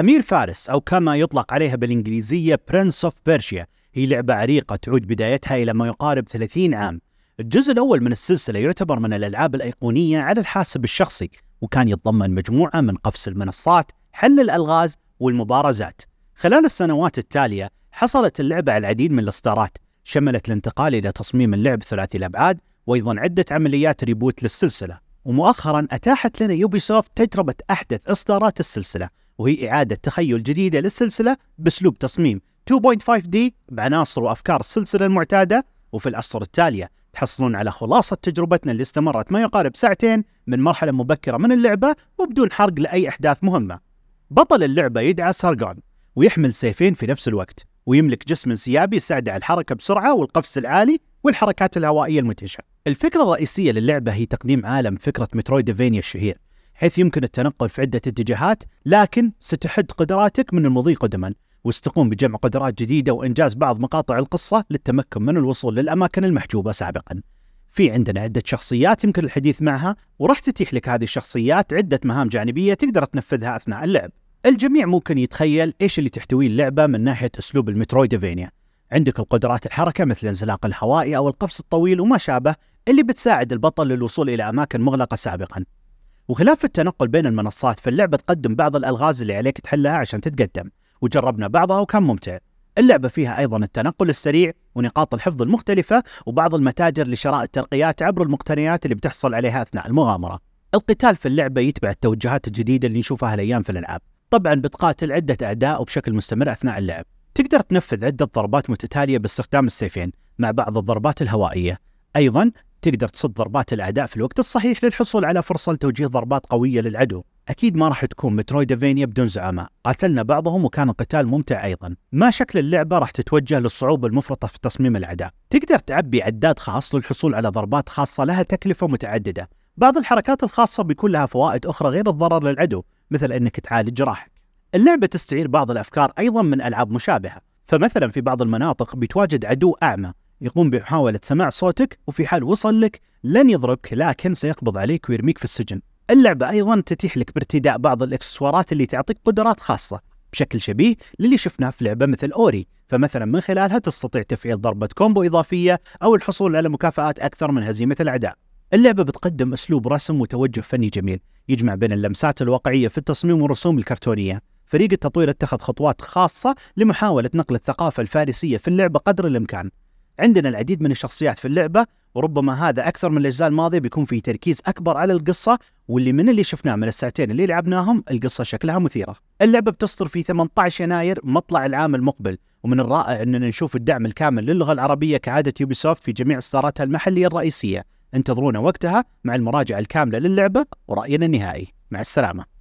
أمير فارس أو كما يطلق عليها بالإنجليزية برنس أوف بيرشيا هي لعبة عريقة تعود بدايتها إلى ما يقارب 30 عام الجزء الأول من السلسلة يعتبر من الألعاب الأيقونية على الحاسب الشخصي وكان يتضمن مجموعة من قفز المنصات حل الألغاز والمبارزات خلال السنوات التالية حصلت اللعبة على العديد من الإصدارات شملت الانتقال إلى تصميم اللعب ثلاثي الأبعاد وأيضا عدة عمليات ريبوت للسلسلة ومؤخرا أتاحت لنا يوبيسوفت تجربة أحدث إصدارات السلسلة وهي إعادة تخيل جديدة للسلسلة بأسلوب تصميم 2.5D بعناصر وأفكار السلسلة المعتادة وفي الأسطر التالية تحصلون على خلاصة تجربتنا اللي استمرت ما يقارب ساعتين من مرحلة مبكرة من اللعبة وبدون حرق لأي أحداث مهمة بطل اللعبة يدعى سارجون ويحمل سيفين في نفس الوقت ويملك جسم انسيابي يساعده على الحركة بسرعة والقفز العالي والحركات الهوائية المدهشة الفكرة الرئيسية للعبة هي تقديم عالم فكرة مترويدفينيا الشهير حيث يمكن التنقل في عدة اتجاهات لكن ستحد قدراتك من المضي قدما وستقوم بجمع قدرات جديدة وإنجاز بعض مقاطع القصة للتمكن من الوصول للأماكن المحجوبة سابقا في عندنا عدة شخصيات يمكن الحديث معها وراح تتيح لك هذه الشخصيات عدة مهام جانبية تقدر تنفذها أثناء اللعب الجميع ممكن يتخيل إيش اللي تحتويه اللعبة من ناحية أسلوب المترويدفينيا عندك القدرات الحركة مثل انزلاق الهوائي أو القفز الطويل وما شابه اللي بتساعد البطل للوصول إلى أماكن مغلقة سابقا وخلاف التنقل بين المنصات فاللعبة تقدم بعض الألغاز اللي عليك تحلها عشان تتقدم وجربنا بعضها وكان ممتع اللعبة فيها أيضا التنقل السريع ونقاط الحفظ المختلفة وبعض المتاجر لشراء الترقيات عبر المقتنيات اللي بتحصل عليها أثناء المغامرة القتال في اللعبة يتبع التوجهات الجديدة اللي نشوفها الأيام في الألعاب طبعا بتقاتل عدة أعداء وبشكل مستمر أثناء اللعب تقدر تنفذ عدة ضربات متتالية باستخدام السيفين مع بعض الضربات الهوائية أيضا تقدر تصد ضربات الاعداء في الوقت الصحيح للحصول على فرصه لتوجيه ضربات قويه للعدو اكيد ما راح تكون مترويدفينيا بدون زعماء قاتلنا بعضهم وكان القتال ممتع ايضا ما شكل اللعبه راح تتوجه للصعوبه المفرطه في تصميم الاعداء تقدر تعبي عداد خاص للحصول على ضربات خاصه لها تكلفه متعدده بعض الحركات الخاصه بيكون لها فوائد اخرى غير الضرر للعدو مثل انك تعالج جراحك اللعبه تستعير بعض الافكار ايضا من العاب مشابهه فمثلا في بعض المناطق بيتواجد عدو اعمى يقوم بمحاولة سماع صوتك وفي حال وصل لك لن يضربك لكن سيقبض عليك ويرميك في السجن اللعبة أيضا تتيح لك بارتداء بعض الإكسسوارات اللي تعطيك قدرات خاصة بشكل شبيه للي شفناه في لعبة مثل أوري فمثلا من خلالها تستطيع تفعيل ضربة كومبو إضافية أو الحصول على مكافآت أكثر من هزيمة الأعداء اللعبة بتقدم أسلوب رسم وتوجه فني جميل يجمع بين اللمسات الواقعية في التصميم والرسوم الكرتونية فريق التطوير اتخذ خطوات خاصة لمحاولة نقل الثقافة الفارسية في اللعبة قدر الإمكان عندنا العديد من الشخصيات في اللعبه وربما هذا اكثر من الاجزاء الماضيه بيكون في تركيز اكبر على القصه واللي من اللي شفناه من الساعتين اللي لعبناهم القصه شكلها مثيره. اللعبه بتصدر في 18 يناير مطلع العام المقبل ومن الرائع اننا نشوف الدعم الكامل للغه العربيه كعاده يوبيسوفت في جميع اصداراتها المحليه الرئيسيه. انتظرونا وقتها مع المراجعه الكامله للعبه وراينا النهائي. مع السلامه.